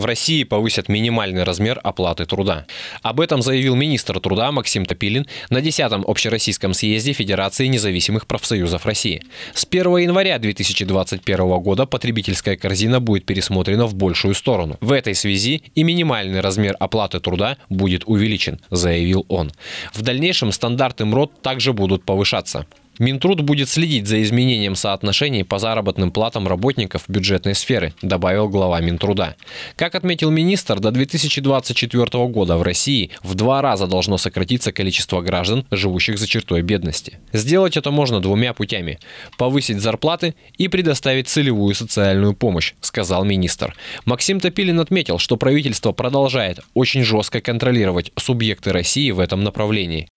В России повысят минимальный размер оплаты труда. Об этом заявил министр труда Максим Топилин на 10-м общероссийском съезде Федерации независимых профсоюзов России. С 1 января 2021 года потребительская корзина будет пересмотрена в большую сторону. В этой связи и минимальный размер оплаты труда будет увеличен, заявил он. В дальнейшем стандарты МРОД также будут повышаться. Минтруд будет следить за изменением соотношений по заработным платам работников бюджетной сферы, добавил глава Минтруда. Как отметил министр, до 2024 года в России в два раза должно сократиться количество граждан, живущих за чертой бедности. Сделать это можно двумя путями – повысить зарплаты и предоставить целевую социальную помощь, сказал министр. Максим Топилин отметил, что правительство продолжает очень жестко контролировать субъекты России в этом направлении.